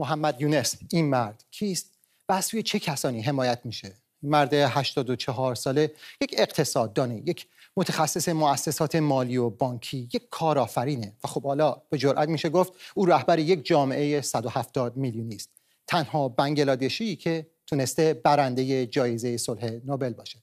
محمد یونس این مرد کیست و از چه کسانی حمایت میشه مرد 84 ساله یک اقتصاددانه یک متخصص مؤسسات مالی و بانکی یک کارآفرینه و خب حالا به جرئت میشه گفت او رهبر یک جامعه 170 میلیونی است تنها بنگلادشی که تونسته برنده جایزه صلح نوبل باشه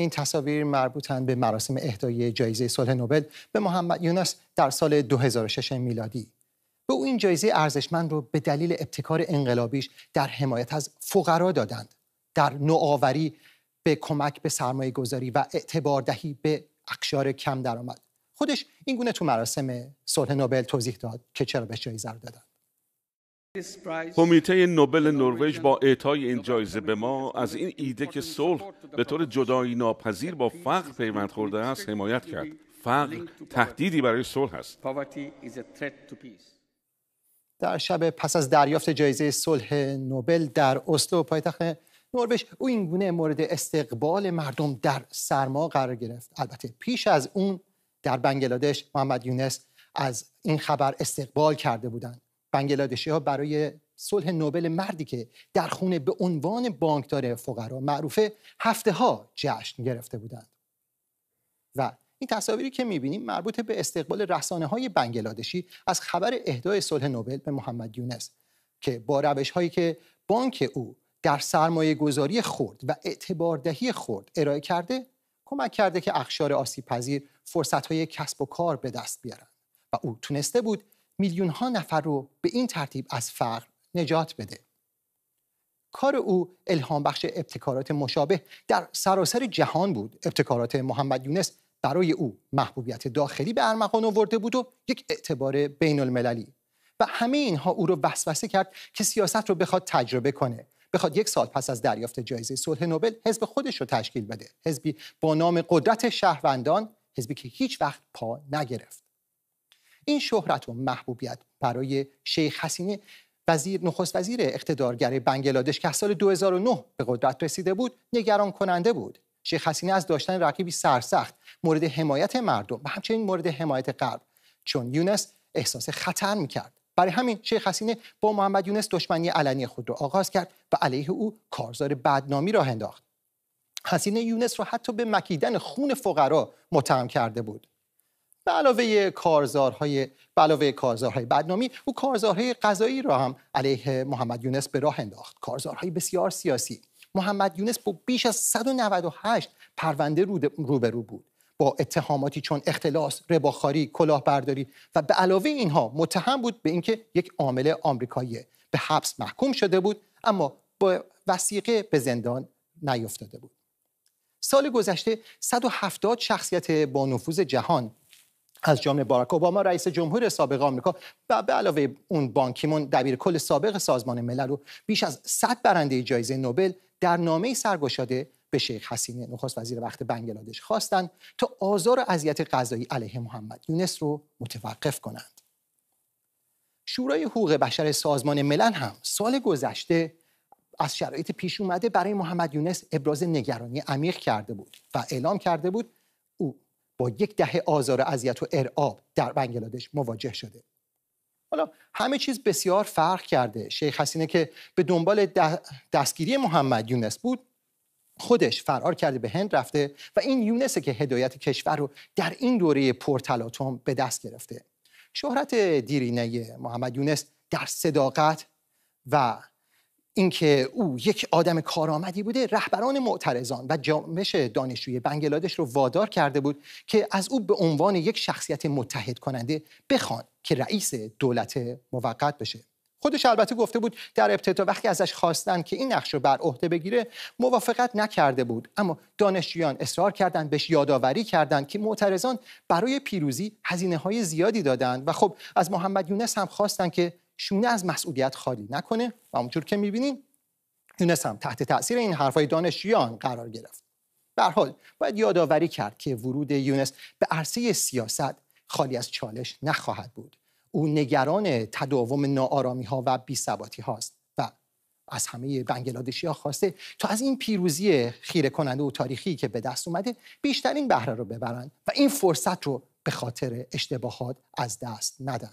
این تصاویر مربوطن به مراسم اهدای جایزه صلح نوبل به محمد یونس در سال 2006 میلادی به او این جایزه ارزشمند رو به دلیل ابتکار انقلابیش در حمایت از فقرا دادند در نوآوری به کمک به سرمایه گذاری و اعتبار دهی به اقشار کم درآمد خودش این گونه تو مراسم صلح نوبل توضیح داد که چرا به جایزه رو دادند کمیته نوبل نروژ با اعطای این جایزه به ما از این ایده که صلح به طور جدایی ناپذیر با فقر پیوند خورده است حمایت کرد فقر تهدیدی برای صلح است در شب پس از دریافت جایزه صلح نوبل در اسلو پایتخت نروژ او این گونه مورد استقبال مردم در سرما قرار گرفت البته پیش از اون در بنگلادش محمد یونس از این خبر استقبال کرده بودند بنگلادشی ها برای صلح نوبل مردی که در خونه به عنوان بانکدار فقرا معروفه هفته ها جشن گرفته بودند و این تصاویری که میبینیم مربوط به استقبال رسانه های بنگلادشی از خبر اهدای صلح نوبل به محمد یونس که با روش هایی که بانک او در سرمایه گذاری خورد و اعتباردهی خورد ارائه کرده کمک کرده که اخشار آسیب پذیر فرصت های کسب و کار به دست بیارن و او تونسته بود میلیون ها نفر رو به این ترتیب از فقر نجات بده کار او الهام بخش ابتکارات مشابه در سراسر جهان بود ابتکارات محمد یونس برای او محبوبیت داخلی به ارمغان آورده بود و یک اعتبار بین المللی و همه اینها او رو وسوسه کرد که سیاست رو بخواد تجربه کنه بخواد یک سال پس از دریافت جایزه صلح نوبل حزب خودش رو تشکیل بده حزبی با نام قدرت شهروندان حزبی که هیچ وقت پا نگرفت این شهرت و محبوبیت برای شیخ حسینه، وزیر نخست وزیر اقتدارگر بنگلادش که سال 2009 به قدرت رسیده بود نگران کننده بود شیخ حسینه از داشتن رقیبی سرسخت مورد حمایت مردم و همچنین مورد حمایت غرب چون یونس احساس خطر میکرد برای همین شیخ حسینه با محمد یونس دشمنی علنی خود را آغاز کرد و علیه او کارزار بدنامی راه انداخت حسینه یونس را حتی به مکیدن خون فقرا متهم کرده بود به علاوه کارزارهای به علاوه کارزارهای بدنامی او کارزارهای قضایی را هم علیه محمد یونس به راه انداخت کارزارهای بسیار سیاسی محمد یونس با بیش از 198 پرونده روبرو بود با اتهاماتی چون اختلاس، رباخاری، کلاهبرداری و به علاوه اینها متهم بود به اینکه یک عامل آمریکایی به حبس محکوم شده بود اما با وسیقه به زندان نیفتاده بود. سال گذشته 170 شخصیت با نفوذ جهان از جامعه باراک اوباما رئیس جمهور سابق آمریکا و به علاوه اون بانکیمون دبیر کل سابق سازمان ملل و بیش از 100 برنده جایزه نوبل در نامه سرگشاده به شیخ حسین نخست وزیر وقت بنگلادش خواستند تا آزار و اذیت غذایی علیه محمد یونس رو متوقف کنند شورای حقوق بشر سازمان ملل هم سال گذشته از شرایط پیش اومده برای محمد یونس ابراز نگرانی عمیق کرده بود و اعلام کرده بود با یک دهه آزار و اذیت و ارعاب در بنگلادش مواجه شده حالا همه چیز بسیار فرق کرده شیخ حسینه که به دنبال دستگیری محمد یونس بود خودش فرار کرده به هند رفته و این یونسه که هدایت کشور رو در این دوره پرتلاتوم به دست گرفته شهرت دیرینه محمد یونس در صداقت و اینکه او یک آدم کارآمدی بوده رهبران معترضان و جامعه دانشجوی بنگلادش رو وادار کرده بود که از او به عنوان یک شخصیت متحد کننده بخوان که رئیس دولت موقت بشه خودش البته گفته بود در ابتدا وقتی ازش خواستن که این نقش رو بر عهده بگیره موافقت نکرده بود اما دانشجویان اصرار کردند بهش یادآوری کردند که معترضان برای پیروزی هزینه های زیادی دادند و خب از محمد یونس هم خواستن که شونه از مسئولیت خالی نکنه و اونجور که میبینیم یونس هم تحت تاثیر این حرفهای دانشجویان قرار گرفت به حال باید یادآوری کرد که ورود یونس به عرصه سیاست خالی از چالش نخواهد بود او نگران تداوم ناآرامی ها و ثباتی هاست و از همه بنگلادشی ها خواسته تا از این پیروزی خیره کننده و تاریخی که به دست اومده بیشترین بهره رو ببرند و این فرصت رو به خاطر اشتباهات از دست ندن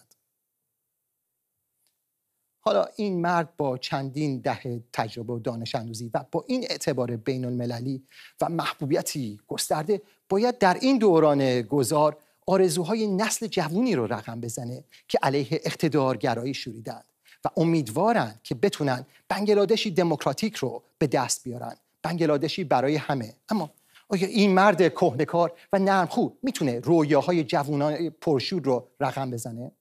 حالا این مرد با چندین دهه تجربه و دانش اندوزی و با این اعتبار بین المللی و محبوبیتی گسترده باید در این دوران گذار آرزوهای نسل جوونی رو رقم بزنه که علیه اقتدارگرایی شوریدند و امیدوارند که بتونن بنگلادشی دموکراتیک رو به دست بیارن بنگلادشی برای همه اما آیا این مرد کهنکار و نرمخو میتونه رویاهای جوانان پرشور رو رقم بزنه